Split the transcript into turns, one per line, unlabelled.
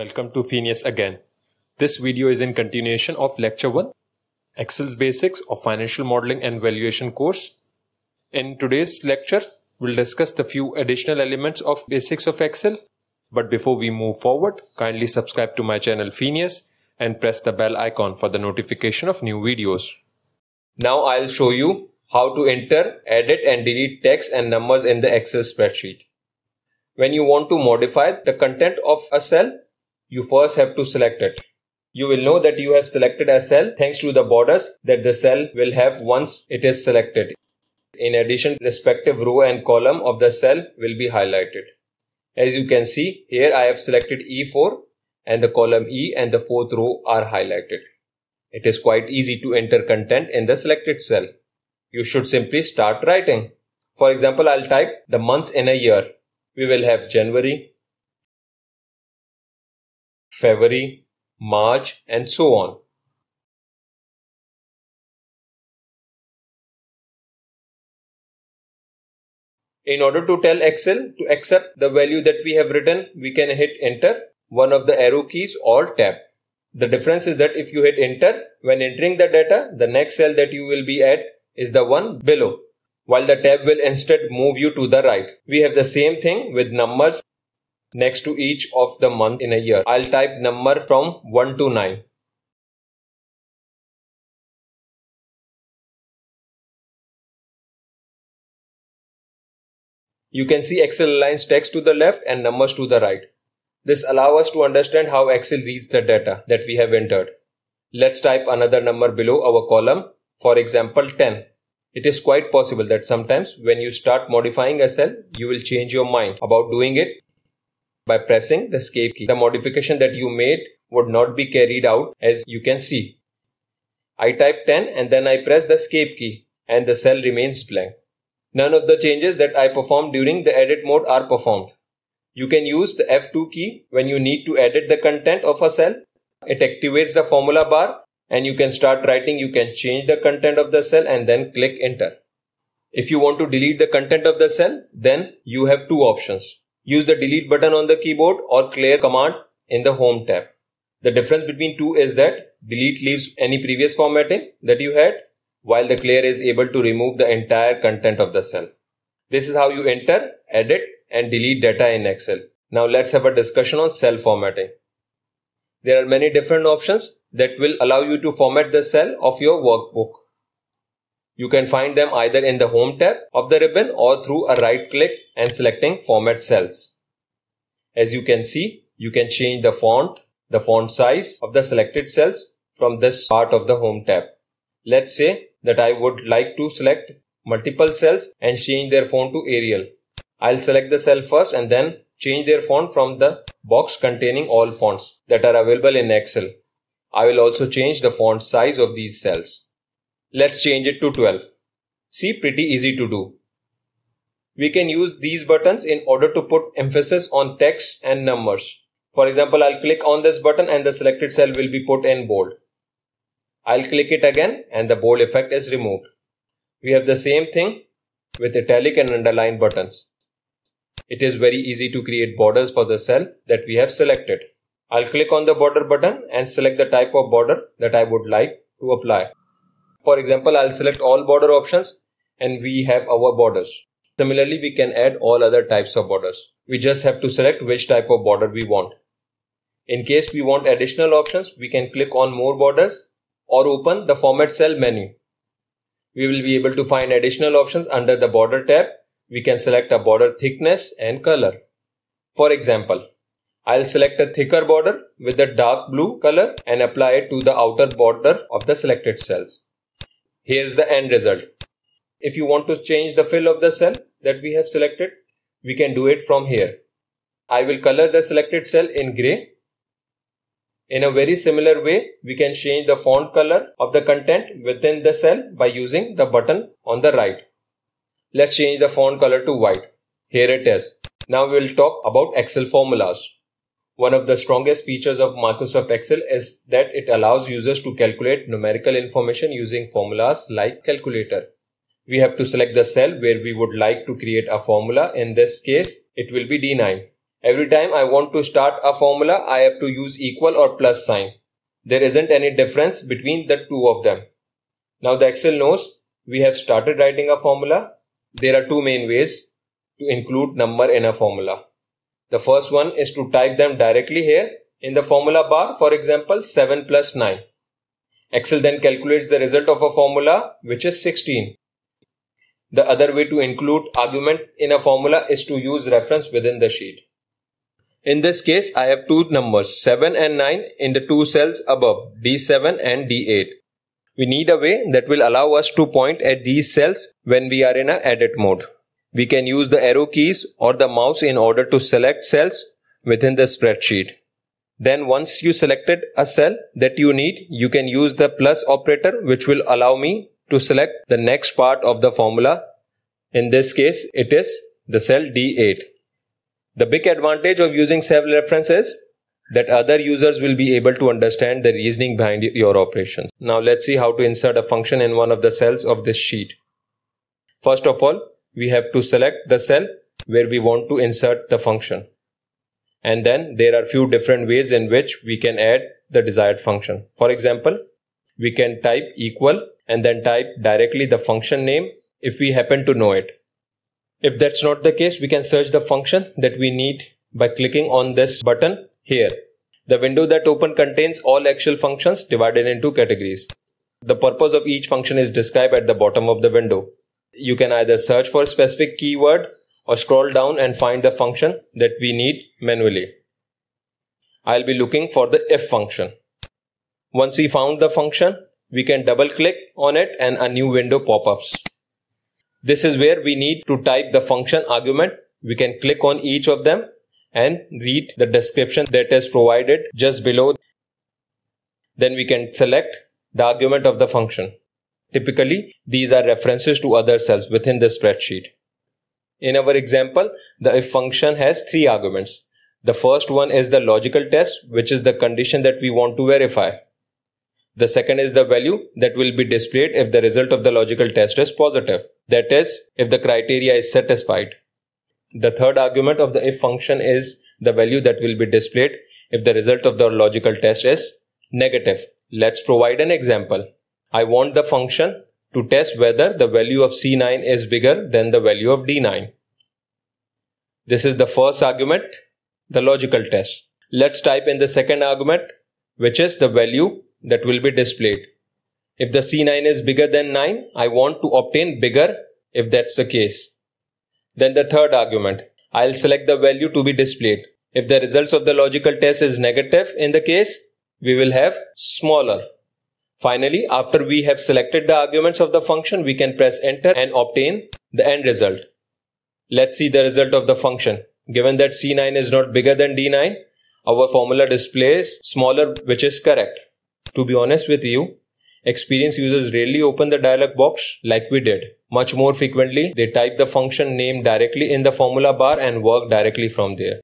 Welcome to Phineas again. This video is in continuation of lecture 1, Excel's Basics of Financial Modeling and Valuation course. In today's lecture, we'll discuss the few additional elements of basics of Excel. But before we move forward, kindly subscribe to my channel Phineas and press the bell icon for the notification of new videos. Now I'll show you how to enter, edit and delete text and numbers in the Excel spreadsheet. When you want to modify the content of a cell, you first have to select it. You will know that you have selected a cell thanks to the borders that the cell will have once it is selected. In addition, respective row and column of the cell will be highlighted. As you can see, here I have selected E4 and the column E and the fourth row are highlighted. It is quite easy to enter content in the selected cell. You should simply start writing. For example, I'll type the months in a year. We will have January, February, March and so on. In order to tell Excel to accept the value that we have written, we can hit enter one of the arrow keys or tab. The difference is that if you hit enter, when entering the data, the next cell that you will be at is the one below, while the tab will instead move you to the right. We have the same thing with numbers next to each of the month in a year. I'll type number from 1 to 9. You can see Excel aligns text to the left and numbers to the right. This allows us to understand how Excel reads the data that we have entered. Let's type another number below our column, for example 10. It is quite possible that sometimes when you start modifying a cell, you will change your mind about doing it by pressing the escape key. The modification that you made would not be carried out as you can see. I type 10 and then I press the escape key and the cell remains blank. None of the changes that I performed during the edit mode are performed. You can use the F2 key when you need to edit the content of a cell. It activates the formula bar and you can start writing. You can change the content of the cell and then click enter. If you want to delete the content of the cell, then you have two options. Use the delete button on the keyboard or clear command in the home tab. The difference between two is that delete leaves any previous formatting that you had while the clear is able to remove the entire content of the cell. This is how you enter, edit and delete data in Excel. Now let's have a discussion on cell formatting. There are many different options that will allow you to format the cell of your workbook. You can find them either in the Home tab of the ribbon or through a right click and selecting Format Cells. As you can see, you can change the font, the font size of the selected cells from this part of the Home tab. Let's say that I would like to select multiple cells and change their font to Arial. I'll select the cell first and then change their font from the box containing all fonts that are available in Excel. I will also change the font size of these cells. Let's change it to 12. See, pretty easy to do. We can use these buttons in order to put emphasis on text and numbers. For example, I'll click on this button and the selected cell will be put in bold. I'll click it again and the bold effect is removed. We have the same thing with italic and underline buttons. It is very easy to create borders for the cell that we have selected. I'll click on the border button and select the type of border that I would like to apply. For example, I'll select all border options and we have our borders. Similarly, we can add all other types of borders. We just have to select which type of border we want. In case we want additional options, we can click on more borders or open the format cell menu. We will be able to find additional options under the border tab. We can select a border thickness and color. For example, I'll select a thicker border with a dark blue color and apply it to the outer border of the selected cells. Here's the end result. If you want to change the fill of the cell that we have selected, we can do it from here. I will color the selected cell in gray. In a very similar way, we can change the font color of the content within the cell by using the button on the right. Let's change the font color to white. Here it is. Now we will talk about Excel formulas one of the strongest features of Microsoft Excel is that it allows users to calculate numerical information using formulas like calculator. We have to select the cell where we would like to create a formula. In this case, it will be D9. Every time I want to start a formula, I have to use equal or plus sign. There isn't any difference between the two of them. Now the Excel knows we have started writing a formula. There are two main ways to include number in a formula. The first one is to type them directly here in the formula bar, for example, 7 plus 9. Excel then calculates the result of a formula, which is 16. The other way to include argument in a formula is to use reference within the sheet. In this case, I have two numbers 7 and 9 in the two cells above D7 and D8. We need a way that will allow us to point at these cells when we are in a edit mode. We can use the arrow keys or the mouse in order to select cells within the spreadsheet. Then once you selected a cell that you need, you can use the plus operator which will allow me to select the next part of the formula. In this case, it is the cell D8. The big advantage of using cell references that other users will be able to understand the reasoning behind your operations. Now let's see how to insert a function in one of the cells of this sheet. First of all, we have to select the cell where we want to insert the function. And then there are few different ways in which we can add the desired function. For example, we can type equal and then type directly the function name if we happen to know it. If that's not the case, we can search the function that we need by clicking on this button here. The window that open contains all actual functions divided into categories. The purpose of each function is described at the bottom of the window you can either search for a specific keyword or scroll down and find the function that we need manually. I'll be looking for the if function. Once we found the function, we can double click on it and a new window pop-ups. This is where we need to type the function argument. We can click on each of them and read the description that is provided just below. Then we can select the argument of the function. Typically, these are references to other cells within the spreadsheet. In our example, the if function has three arguments. The first one is the logical test, which is the condition that we want to verify. The second is the value that will be displayed if the result of the logical test is positive. That is, if the criteria is satisfied. The third argument of the if function is the value that will be displayed if the result of the logical test is negative. Let's provide an example. I want the function to test whether the value of C9 is bigger than the value of D9. This is the first argument, the logical test. Let's type in the second argument, which is the value that will be displayed. If the C9 is bigger than 9, I want to obtain bigger if that's the case. Then the third argument, I'll select the value to be displayed. If the results of the logical test is negative in the case, we will have smaller. Finally, after we have selected the arguments of the function, we can press enter and obtain the end result. Let's see the result of the function. Given that C9 is not bigger than D9, our formula displays smaller, which is correct. To be honest with you, experienced users rarely open the dialog box like we did. Much more frequently, they type the function name directly in the formula bar and work directly from there.